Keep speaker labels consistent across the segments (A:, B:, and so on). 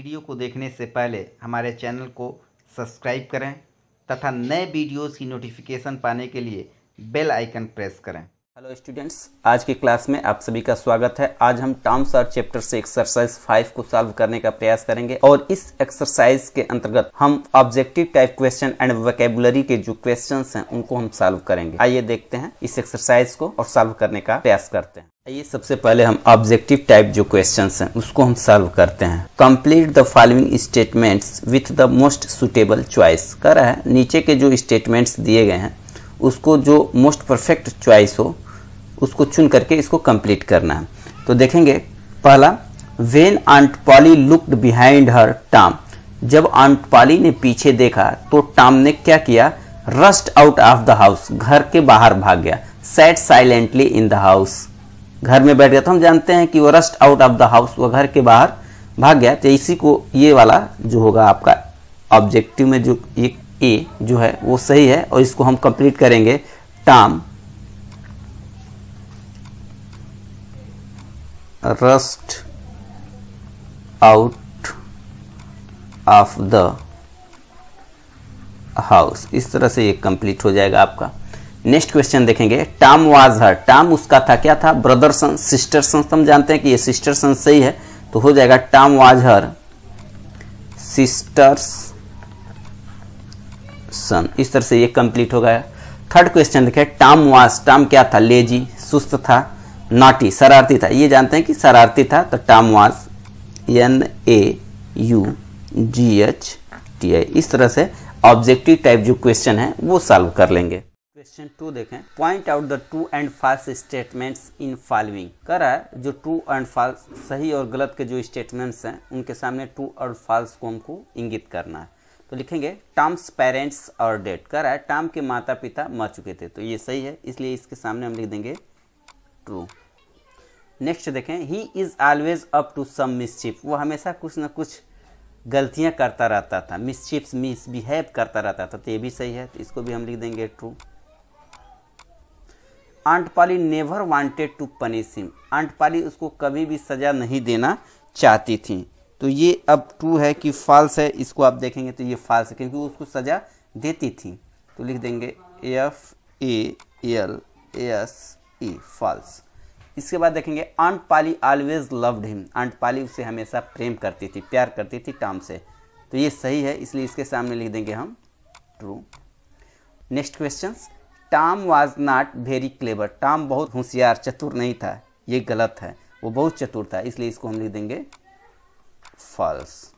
A: video को देखने से पहले हमारे चैनल को सब्सक्राइब करें तथा नए वीडियोस की नोटिफिकेशन पाने के लिए बेल आइकन प्रेस करें हेलो स्टूडेंट्स आज की क्लास में आप सभी का स्वागत है आज हम टर्म्स और चैप्टर से एक्सरसाइज फाइव को सॉल्व करने का प्रयास करेंगे और इस एक्सरसाइज के अंतर्गत हम objective type question and vocabulary के जो क्वेश्चन हैं उनको हम सॉल्व करेंगे आइए देखते हैं इस एक्सरसाइज को और सॉल्व करने का प्रयास करते हैं आइए सबसे पहले हम ऑब्जेक्टिव टाइप जो क्वेश्चन है उसको हम सॉल्व करते हैं complete the following statement with the most suitable choice कर रहा है नीचे के जो स्टेटमेंट्स दिए गए हैं उसको जो मोस्ट परफेक्ट चॉइस हो उसको चुन करके इसको कंप्लीट करना है तो देखेंगे पहला when aunt Polly looked behind her Tom जब आंट पॉली ने पीछे देखा तो टाम ने क्या किया rushed out of the house घर के बाहर भाग गया sat silently in the house घर में बैठ गया तो हम जानते हैं कि वो rushed out of the house वो घर के बाहर भाग गया तो इसी को ये वाला जो होगा आपका ऑब्जेक्टिव में जो एक ए जो है वो सही है और इसको हम कंप्लीट करेंगे टाम rust out of the house इस तरह से ये कंप्लीट हो जाएगा आपका नेक्स्ट क्वेश्चन देखेंगे टाम वाज हर टाम उसका था क्या था ब्रदर सन सिस्टर सन हम जानते हैं कि ये सिस्टर सन सही है तो हो जाएगा टाम वाज हर सिस्टर्स सन इस तरह से ये कंप्लीट हो गया थर्ड क्वेश्चन देखें टाम वाज टाम क्या था लेजी सुस्त था नाटी शरारती था ये जानते हैं कि शरारती था तो Tom was N A U G H T I इस तरह से ऑब्जेक्टिव टाइप जो क्वेश्चन है वो सॉल्व कर लेंगे क्वेश्चन टू देखें point out the true and false statements in following कर रहा है जो ट्रू एंड फॉल्स सही और गलत के जो स्टेटमेंट्स हैं उनके सामने ट्रू और फॉल्स को हमको इंगित करना है तो लिखेंगे टॉम्स पेरेंट्स और डेट कर रहा है टॉम के माता पिता मर चुके थे तो ये सही है इसलिए इसके सामने हम लिख देंगे ट्रू नेक्स्ट देखें he is always up to some mischief वो हमेशा कुछ ना कुछ गलतियां करता रहता था मिसचिप्स मिसबिहेव करता रहता था तो ये भी सही है तो इसको भी हम लिख देंगे true aunt Polly never wanted to punish him aunt Polly उसको कभी भी सजा नहीं देना चाहती थी तो ये अब ट्रू है कि फॉल्स है इसको आप देखेंगे तो ये फॉल्स है क्योंकि उसको सजा देती थी तो लिख देंगे F A L S A e, false इसके बाद देखेंगे aunt Polly always loved him aunt Polly उसे हमेशा प्रेम करती थी प्यार करती थी टॉम से तो ये सही है इसलिए इसके सामने लिख देंगे हम true next question Tom was not very clever Tom बहुत होशियार चतुर नहीं था ये गलत है वो बहुत चतुर था इसलिए इसको हम लिख देंगे फॉल्स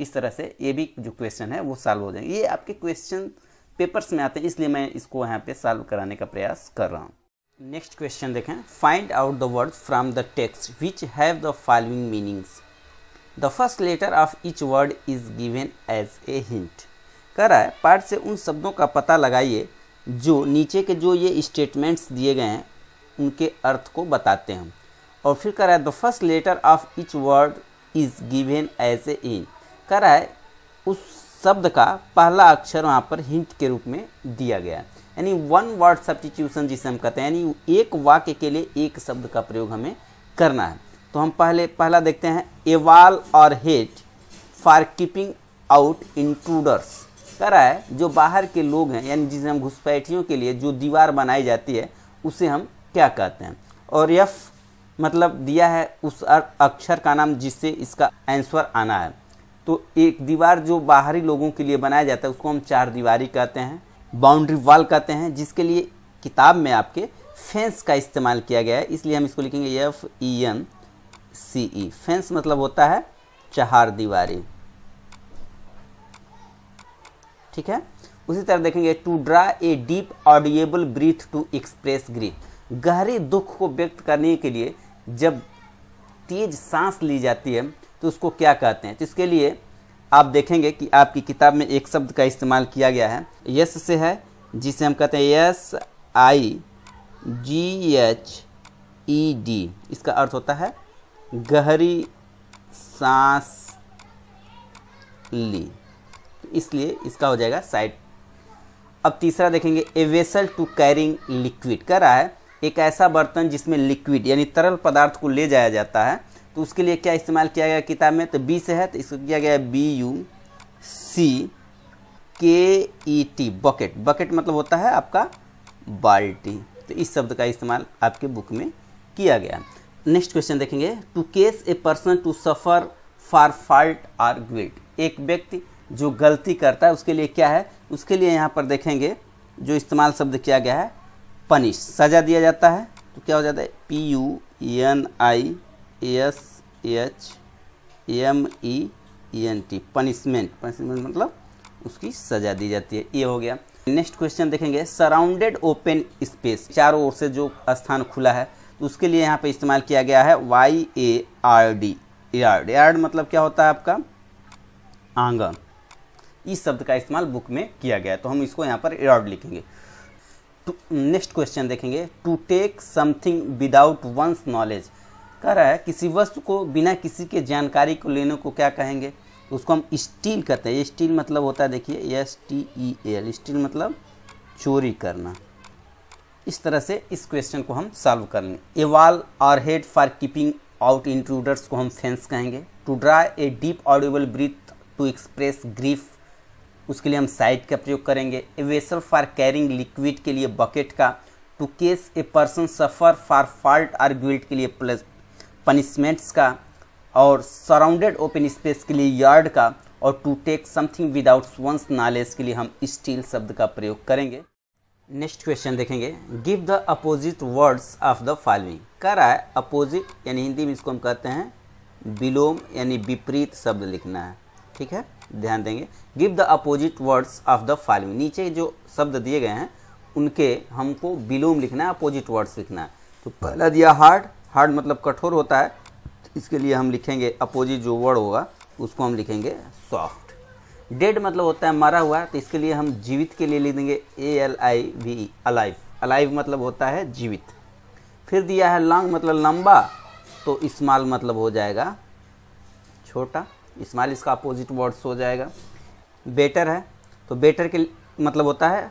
A: इस तरह से ये भी जो क्वेश्चन है वो सॉल्व हो जाएंगे ये आपके क्वेश्चन पेपर्स में आते हैं इसलिए मैं इसको यहाँ पे सॉल्व कराने का प्रयास कर रहा हूँ नेक्स्ट क्वेश्चन देखें find out the word from the text which have the following meanings the first letter of each word is given as a hint कह रहा है पार्ट से उन शब्दों का पता लगाइए जो नीचे के जो ये स्टेटमेंट्स दिए गए हैं उनके अर्थ को बताते हैं और फिर कह रहा है the first letter of each word is given as a hint कह रहा है उस शब्द का पहला अक्षर वहाँ पर हिंट के रूप में दिया गया है यानी वन वर्ड सब्सटीट्यूशन जिसे हम कहते हैं यानी एक वाक्य के लिए एक शब्द का प्रयोग हमें करना है तो हम पहले पहला देखते हैं एवाल और hedge for keeping out intruders कह रहा है जो बाहर के लोग हैं यानी जिसे हम घुसपैठियों के लिए जो दीवार बनाई जाती है उसे हम क्या कहते हैं और यफ मतलब दिया है उस अक्षर का नाम जिससे इसका आंसर आना है तो एक दीवार जो बाहरी लोगों के लिए बनाया जाता है उसको हम चार दीवारी कहते हैं बाउंड्री वाल कहते हैं जिसके लिए किताब में आपके फेंस का इस्तेमाल किया गया है इसलिए हम इसको लिखेंगे F E N C E fence मतलब होता है चार दीवारी ठीक है उसी तरह देखेंगे to draw a deep audible breath to express grief गहरे दुख को व्यक्त करने के लिए जब तेज सांस ली जाती है तो उसको क्या कहते हैं तो इसके लिए आप देखेंगे कि आपकी किताब में एक शब्द का इस्तेमाल किया गया है यस से है जिसे हम कहते हैं S I G H E D इसका अर्थ होता है गहरी सांस ली तो इसलिए इसका हो जाएगा साइड अब तीसरा देखेंगे a vessel to carrying liquid कह रहा है एक ऐसा बर्तन जिसमें लिक्विड यानी तरल पदार्थ को ले जाया जाता है तो उसके लिए क्या इस्तेमाल किया गया किताब में तो बी से है तो इसको किया गया बी यू सी के ई टी बकेट बकेट मतलब होता है आपका बाल्टी तो इस शब्द का इस्तेमाल आपके बुक में किया गया नेक्स्ट क्वेश्चन देखेंगे to cause a person to suffer for fault or guilt एक व्यक्ति जो गलती करता है उसके लिए क्या है उसके लिए यहाँ पर देखेंगे जो इस्तेमाल शब्द किया गया है पनिश सजा दिया जाता है तो क्या हो जाता है P U N I S H M E N T punishment punishment मतलब उसकी सजा दी जाती है ये हो गया नेक्स्ट क्वेश्चन देखेंगे सराउंडेड ओपन स्पेस चारों ओर से जो स्थान खुला है तो उसके लिए यहाँ पे इस्तेमाल किया गया है Y A R D yard yard मतलब क्या होता है आपका आंगन इस शब्द का इस्तेमाल बुक में किया गया है तो हम इसको यहाँ पर यार्ड लिखेंगे नेक्स्ट तो क्वेश्चन देखेंगे to take something without one's knowledge कह रहा है किसी वस्तु को बिना किसी के जानकारी को लेने को क्या कहेंगे तो उसको हम स्टील कहते हैं स्टील मतलब होता है देखिए S T E L steal मतलब चोरी करना इस तरह से इस क्वेश्चन को हम सॉल्व कर लें a wall or hedge for keeping out intruders को हम फेंस कहेंगे to draw a deep audible breath to express grief उसके लिए हम साइड का प्रयोग करेंगे a vessel for carrying liquid के लिए बकेट का to cause a person suffer for fault or guilt के लिए प्लस पनिशमेंट्स का और सराउंडेड ओपन स्पेस के लिए यार्ड का और to take something without one's knowledge के लिए हम स्टील शब्द का प्रयोग करेंगे नेक्स्ट क्वेश्चन देखेंगे give the opposite words of the following कह रहा है अपोजिट यानी हिंदी में इसको हम कहते हैं विलोम यानी विपरीत शब्द लिखना है ठीक है ध्यान देंगे give the opposite words of the following नीचे जो शब्द दिए गए हैं उनके हमको विलोम लिखना है अपोजिट वर्ड्स लिखना है तो पहला दिया हार्ड हार्ड मतलब कठोर होता है इसके लिए हम लिखेंगे अपोजिट जो वर्ड होगा उसको हम लिखेंगे सॉफ्ट डेड मतलब होता है मरा हुआ तो इसके लिए हम जीवित के लिए लिख देंगे A L I V alive alive मतलब होता है जीवित फिर दिया है लॉन्ग मतलब लंबा तो इस्माल मतलब हो जाएगा छोटा इस्माल इसका अपोजिट वर्ड्स हो जाएगा बेटर है तो बेटर के मतलब होता है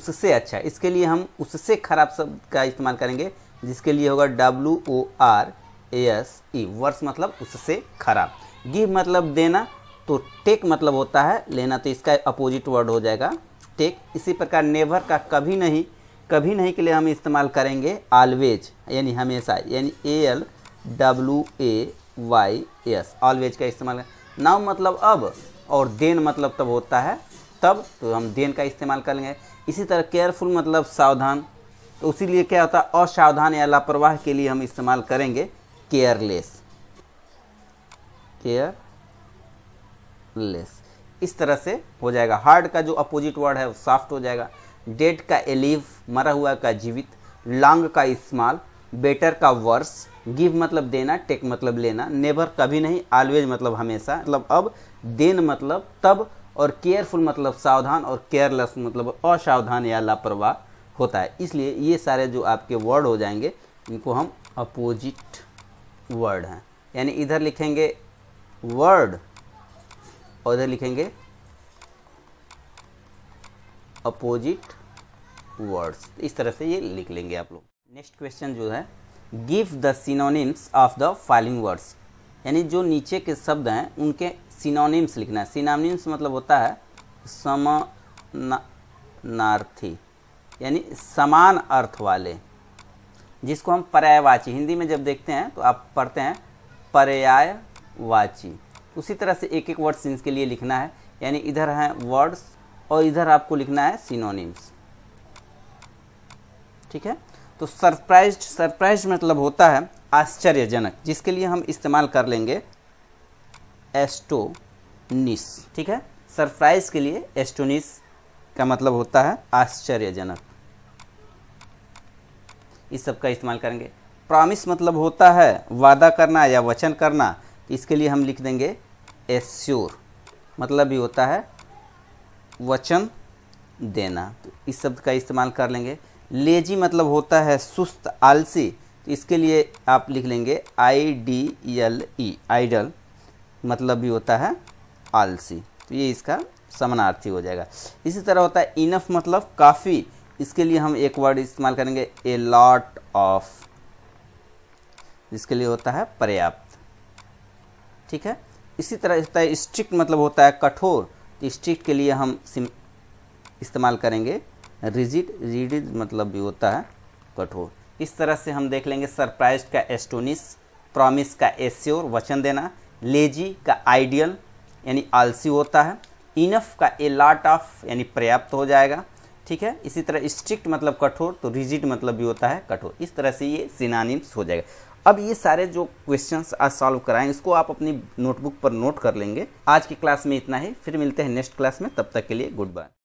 A: उससे अच्छा इसके लिए हम उससे खराब शब्द का इस्तेमाल करेंगे जिसके लिए होगा W O R A S E worse मतलब उससे खराब गिव मतलब देना तो टेक मतलब होता है लेना तो इसका अपोजिट वर्ड हो जाएगा टेक इसी प्रकार नेवर का कभी नहीं कभी नहीं के लिए हम इस्तेमाल करेंगे ऑलवेज यानी हमेशा यानी A L W A Y S always का इस्तेमाल नाउ मतलब अब और देन मतलब तब होता है तब तो हम देन का इस्तेमाल करेंगे इसी तरह केयरफुल मतलब सावधान तो उसीलिए क्या होता है असावधान या लापरवाह के लिए हम इस्तेमाल करेंगे केयरलेस केयरलेस इस तरह से हो जाएगा हार्ड का जो अपोजिट वर्ड है वो सॉफ्ट हो जाएगा डेड का एलिव मरा हुआ का जीवित लॉन्ग का इस्तेमाल बेटर का वर्स गिव मतलब देना टेक मतलब लेना नेवर कभी नहीं ऑलवेज मतलब हमेशा मतलब अब देन मतलब तब और केयरफुल मतलब सावधान और केयरलेस मतलब असावधान या लापरवाह होता है इसलिए ये सारे जो आपके वर्ड हो जाएंगे इनको हम अपोजिट वर्ड हैं यानी इधर लिखेंगे वर्ड और इधर लिखेंगे अपोजिट वर्ड्स इस तरह से ये लिख लेंगे आप लोग नेक्स्ट क्वेश्चन जो है give the synonyms of the following words यानी जो नीचे के शब्द हैं उनके सिनोनिम्स लिखना है सिनोनिम्स मतलब होता है समनार्थी यानी समान अर्थ वाले जिसको हम पर्यायवाची हिंदी में जब देखते हैं तो आप पढ़ते हैं पर्यायवाची उसी तरह से एक एक वर्ड सीन्स के लिए लिखना है यानी इधर हैं वर्ड्स और इधर आपको लिखना है सिनोनिम्स ठीक है तो सरप्राइज सरप्राइज मतलब होता है आश्चर्यजनक जिसके लिए हम इस्तेमाल कर लेंगे एस्टोनिस ठीक है सरप्राइज के लिए एस्टोनिस का मतलब होता है आश्चर्यजनक इस सब का इस्तेमाल करेंगे प्रामिस मतलब होता है वादा करना या वचन करना तो इसके लिए हम लिख देंगे एश्योर मतलब भी होता है वचन देना तो इस शब्द का इस्तेमाल कर लेंगे लेजी मतलब होता है सुस्त आलसी तो इसके लिए आप लिख लेंगे I D L E idle मतलब भी होता है आलसी तो ये इसका समानार्थी हो जाएगा इसी तरह होता है इनफ मतलब काफ़ी इसके लिए हम एक वर्ड इस्तेमाल करेंगे ए लॉट ऑफ जिसके लिए होता है पर्याप्त ठीक है इसी तरह होता है स्ट्रिक्ट मतलब होता है कठोर तो स्ट्रिक्ट के लिए हम इस्तेमाल करेंगे रिजिड रिजिड मतलब भी होता है कठोर इस तरह से हम देख लेंगे सरप्राइज का एस्टोनिस प्रॉमिस का एस्योर वचन देना लेजी का आइडियल यानी आलसी होता है इनफ का ए लॉट ऑफ यानी पर्याप्त हो जाएगा ठीक है इसी तरह स्ट्रिक्ट मतलब कठोर तो रिजिड मतलब भी होता है कठोर इस तरह से ये सिनानिम्स हो जाएगा अब ये सारे जो क्वेश्चंस आज सॉल्व कराएं इसको आप अपनी नोटबुक पर नोट कर लेंगे आज की क्लास में इतना ही फिर मिलते हैं नेक्स्ट क्लास में तब तक के लिए गुड बाय